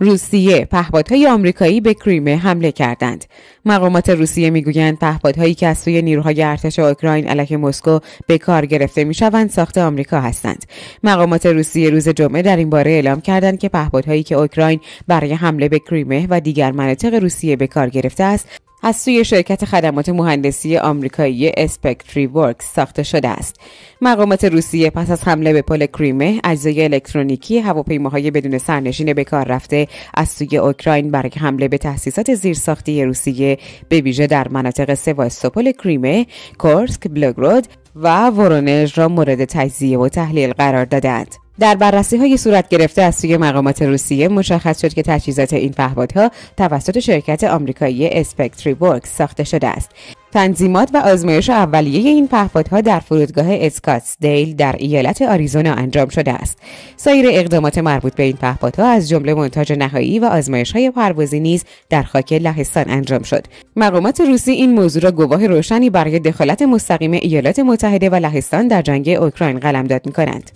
روسیه پهپادهای آمریکایی به کریمه حمله کردند مقامات روسیه میگویند پهپادهایی که از سوی نیروهای ارتش اوکراین علیه مسکو به کار گرفته میشوند ساخت آمریکا هستند مقامات روسیه روز جمعه در این باره اعلام کردند که پهپادهایی که اوکراین برای حمله به کریمه و دیگر مناطق روسیه به کار گرفته است از سوی شرکت خدمات مهندسی آمریکایی اسپکتری ورکس ساخته شده است. مقامات روسیه پس از حمله به پل کریمه اجزای الکترونیکی هواپیماهای بدون سرنشین به کار رفته از سوی اوکراین برای حمله به تأسیسات زیرساختی روسیه به ویژه در مناطق سواستوپل کریمه، کورسک، بلگرود و ورونژ را مورد تجزیه و تحلیل قرار دادند. در بررسی های صورت گرفته از سوی مقامات روسیه مشخص شد که تجهیزات این پهپادها توسط شرکت آمریکایی اسپکتری ورکس ساخته شده است تنظیمات و آزمایش اولیه این پهپادها در فرودگاه اسکاتس دیل در ایالت آریزونا انجام شده است. سایر اقدامات مربوط به این پهپادها از جمله منتاج نهایی و آزمایش های پروازی نیز در خاک لهستان انجام شد. مقامات روسی این موضوع را گواه روشنی برای دخالت مستقیم ایالات متحده و لهستان در جنگ اوکراین قلمداد می کنند.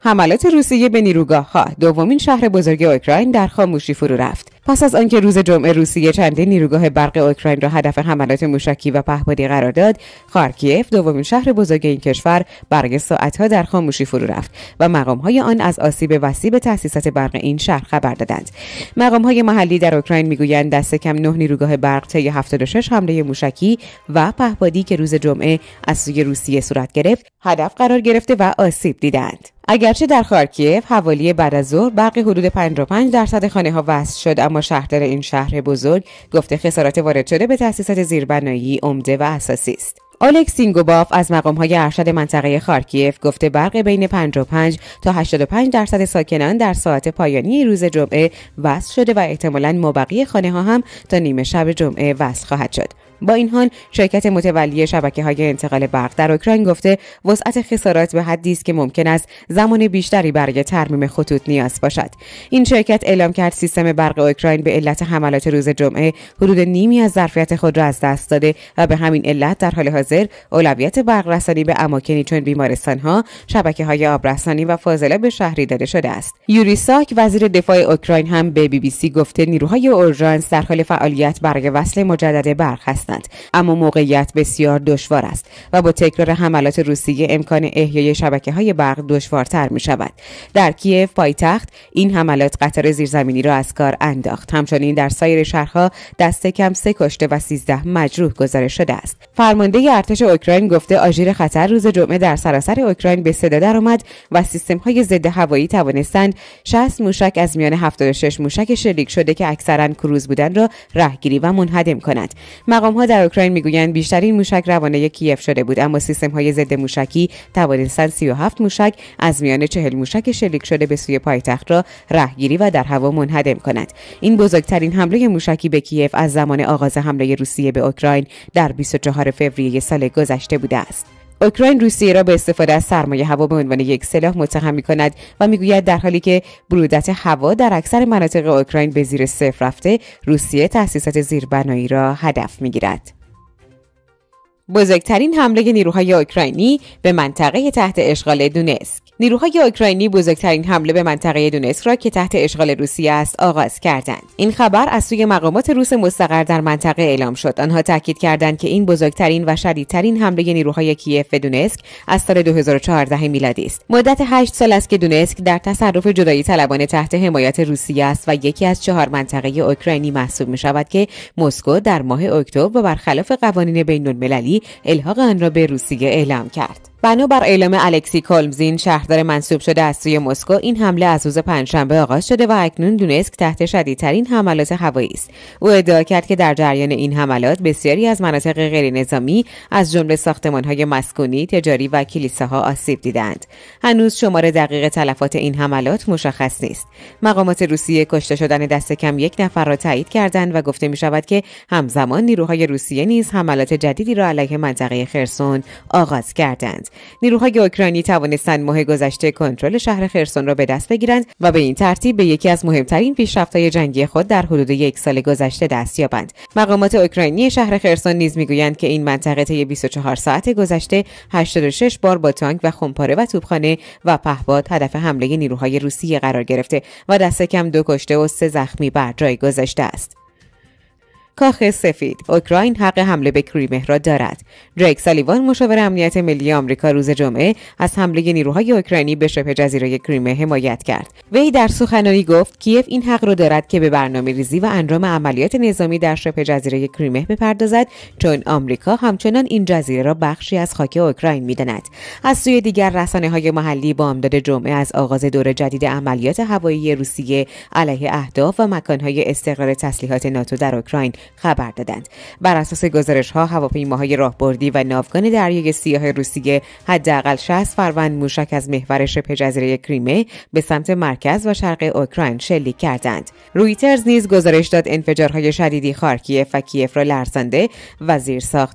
حملات روسیه به نیروگاه ها دومین شهر بزرگ اوکراین در خاموشی فرو رفت. پس از آنکه روز جمعه روسیه چندین نیروگاه برق اوکراین را هدف حملات موشکی و پهپادی قرار داد خارکیف دومین شهر بزرگ این کشور برای ساعتها در خاموشی فرو رفت و مقامهای آن از آسیب وسیع به تاسیسات برق این شهر خبر دادند مقامهای محلی در اوکراین میگویند دست کم نه نیروگاه برق طی 76 حمله موشکی و پهپادی که روز جمعه از سوی روسیه صورت گرفت هدف قرار گرفته و آسیب دیدند. اگرچه در خارکیف حوالی بعد از ظهر برق حدود 55 درصد خانه ها وصل شد اما شهردار این شهر بزرگ گفته خسارات وارد شده به تأسیسات زیربنایی عمده و اساسی است. آلکس سینگوباف از های ارشد منطقه خارکیف گفته برق بین 55 تا 85 درصد ساکنان در ساعت پایانی روز جمعه وصل شده و احتمالا مابقی خانه ها هم تا نیمه شب جمعه وصل خواهد شد. با این حال شرکت متولی شبکه های انتقال برق در اوکراین گفته وسعت خسارات به حدی است که ممکن است زمان بیشتری برای ترمیم خطوط نیاز باشد این شرکت اعلام کرد سیستم برق اوکراین به علت حملات روز جمعه حدود نیمی از ظرفیت خود را از دست داده و به همین علت در حال حاضر حاضر اولویت برق رسانی به اماکنی چون بیمارستانها شبکه های آبرسانی و فاضله به شهری داده شده است یوری ساک وزیر دفاع اوکراین هم به بی بی سی گفته نیروهای اورژانس در حال فعالیت برای وصل مجدد برق هستند اما موقعیت بسیار دشوار است و با تکرار حملات روسیه امکان احیای شبکه های برق دشوارتر می شود در کیف پایتخت این حملات قطار زیرزمینی را از کار انداخت همچنین در سایر شهرها دست کم سه کشته و 13 مجروح گزارش شده است فرمانده ارتش اوکراین گفته آژیر خطر روز جمعه در سراسر اوکراین به صدا درآمد و سیستم های ضد هوایی توانستند 60 موشک از میان 76 موشک شلیک شده که اکثرا کروز بودن را رهگیری و منهدم کنند مقام ها در اوکراین میگویند بیشترین موشک روانه کیف شده بود اما سیستم های ضد موشکی توانستند 37 موشک از میان 40 موشک شلیک شده به سوی پایتخت را رهگیری و در هوا منهدم کنند این بزرگترین حمله موشکی به کیف از زمان آغاز حمله روسیه به اوکراین در 24 فوریه سال گذشته بوده است اوکراین روسیه را به استفاده از سرمایه هوا به عنوان یک سلاح متهم می کند و میگوید در حالی که برودت هوا در اکثر مناطق اوکراین به زیر صفر رفته روسیه تأسیسات زیربنایی را هدف می گیرد. بزرگترین حمله نیروهای اوکراینی به منطقه تحت اشغال دونسک نیروهای اوکراینی بزرگترین حمله به منطقه دونسک را که تحت اشغال روسیه است آغاز کردند این خبر از سوی مقامات روس مستقر در منطقه اعلام شد آنها تاکید کردند که این بزرگترین و شدیدترین حمله نیروهای کیف به دونسک از سال 2014 میلادی است مدت 8 سال است که دونسک در تصرف جدایی طلبانه تحت حمایت روسیه است و یکی از چهار منطقه اوکراینی محسوب می شود که مسکو در ماه اکتبر و برخلاف قوانین بین الحاق آن را به روسیه اعلام کرد بنابر اعلام الکسی کالمزین شهردار منصوب شده از سوی مسکو این حمله از روز پنجشنبه آغاز شده و اکنون دونسک تحت شدیدترین حملات هوایی است او ادعا کرد که در جریان این حملات بسیاری از مناطق نظامی از جمله ساختمانهای مسکونی تجاری و کلیساها آسیب دیدند هنوز شمار دقیق تلفات این حملات مشخص نیست مقامات روسیه کشته شدن دست کم یک نفر را تایید کردند و گفته می که همزمان نیروهای روسیه نیز حملات جدیدی را علیه منطقه خرسون آغاز کردند نیروهای اوکراینی توانستند ماه گذشته کنترل شهر خرسون را به دست بگیرند و به این ترتیب به یکی از مهمترین پیشرفتهای جنگی خود در حدود یک سال گذشته دست یابند مقامات اوکراینی شهر خرسون نیز میگویند که این منطقه طی 24 ساعت گذشته 86 بار با تانک و خمپاره و توپخانه و پهپاد هدف حمله نیروهای روسیه قرار گرفته و دست کم دو کشته و سه زخمی بر جای گذاشته است کاخ سفید اوکراین حق حمله به کریمه را دارد دریک سالیوان مشاور امنیت ملی آمریکا روز جمعه از حمله نیروهای اوکراینی به شبه جزیره کریمه حمایت کرد وی در سخنرانی گفت کیف این حق را دارد که به برنامه ریزی و انجام عملیات نظامی در شبه جزیره کریمه بپردازد چون آمریکا همچنان این جزیره را بخشی از خاک اوکراین میداند از سوی دیگر رسانه های محلی با امداد جمعه از آغاز دور جدید عملیات هوایی روسیه علیه اهداف و مکانهای استقرار تسلیحات ناتو در اوکراین خبر دادند بر اساس گزارش ها هواپیماهای راهبردی و ناوگان دریای سیاه روسیه حداقل 60 فروند موشک از محور شبه جزیره کریمه به سمت مرکز و شرق اوکراین شلیک کردند رویترز نیز گزارش داد انفجارهای شدیدی خارکیف و کیف را لرزانده و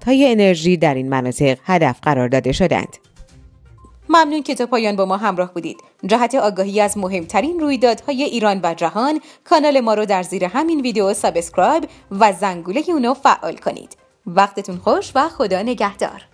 های انرژی در این مناطق هدف قرار داده شدند ممنون که تا پایان با ما همراه بودید جهت آگاهی از مهمترین رویدادهای ایران و جهان کانال ما رو در زیر همین ویدیو سابسکرایب و زنگوله اونو فعال کنید وقتتون خوش و خدا نگهدار